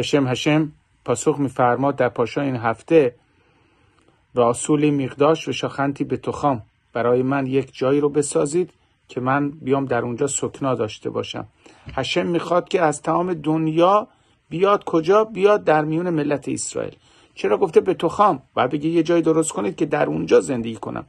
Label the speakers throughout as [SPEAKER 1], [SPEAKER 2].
[SPEAKER 1] حشم، هشم پاسخ میفرماد در پاشا این هفته راسولی میقداش و شاخنتی به تخام برای من یک جایی رو بسازید که من بیام در اونجا سکنا داشته باشم هشم میخواد که از تمام دنیا بیاد کجا بیاد در میون ملت اسرائیل چرا گفته به تخام و بگه یه جایی درست کنید که در اونجا زندگی کنم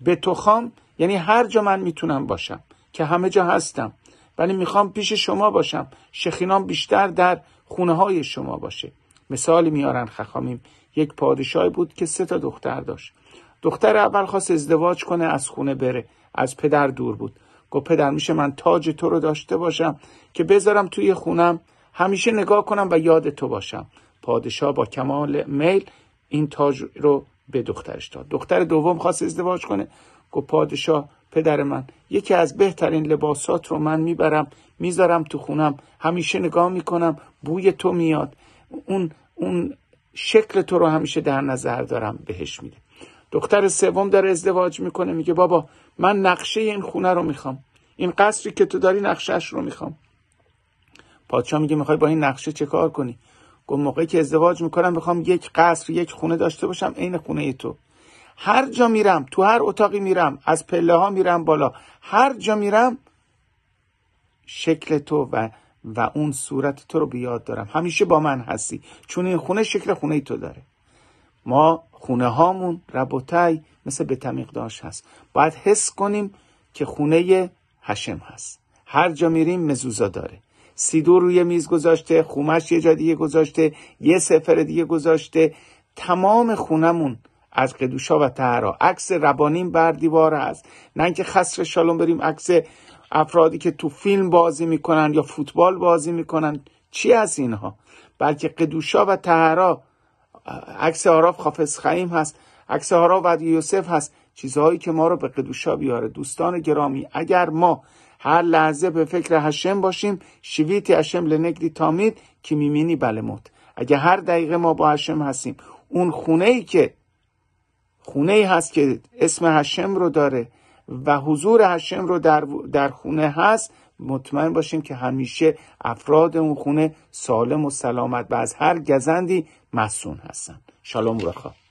[SPEAKER 1] به تخام یعنی هر جا من میتونم باشم که همه جا هستم ولی میخوام پیش شما باشم شخینام بیشتر در خونه های شما باشه مثالی میارن خخامیم یک پادشاهی بود که سه تا دختر داشت دختر اول خواست ازدواج کنه از خونه بره از پدر دور بود گفت پدر میشه من تاج تو رو داشته باشم که بذارم توی خونم همیشه نگاه کنم و یاد تو باشم پادشاه با کمال میل این تاج رو به دخترش داد دختر دوم خواست ازدواج کنه گفت پادشاه پدر من یکی از بهترین لباسات رو من میبرم میذارم تو خونم همیشه نگاه میکنم بوی تو میاد اون اون شکل تو رو همیشه در نظر دارم بهش میده دختر سوم داره ازدواج میکنه میگه بابا من نقشه این خونه رو میخوام این قصری که تو داری نقشهش رو میخوام پادشاه میگه میخوای با این نقشه چه کار کنی گفت موقعی که ازدواج میکنم میخوام یک قصر یک خونه داشته باشم عین خونه تو هر جا میرم تو هر اتاقی میرم از پله ها میرم بالا هر جا میرم شکل تو و و اون صورت تو رو بیاد دارم همیشه با من هستی چون این خونه شکل خونه تو داره ما خونه هامون ربوتای مثل به داشت هست باید حس کنیم که خونه هشم هست هر جا میریم مزوزا داره سیدو روی میز گذاشته خومش یه جا دیگه گذاشته یه سفر دیگه گذاشته تمام خونمون از قدوشا و تهرا عکس ربانیم بر دیوار است نه اینکه خسر شالوم بریم عکس افرادی که تو فیلم بازی میکنن یا فوتبال بازی میکنن چی از اینها بلکه قدوشا و تهرا عکس آراف خافز خیم هست عکس آراف و یوسف هست چیزهایی که ما رو به قدوشا بیاره دوستان گرامی اگر ما هر لحظه به فکر هشم باشیم شیویتی هشم لنگدی تامید که میمینی بله موت اگر هر دقیقه ما با هشم هستیم اون خونه ای که خونه ای هست که اسم هشم رو داره و حضور هشم رو در, در خونه هست مطمئن باشیم که همیشه افراد اون خونه سالم و سلامت و از هر گزندی مسون هستن شالوم رخا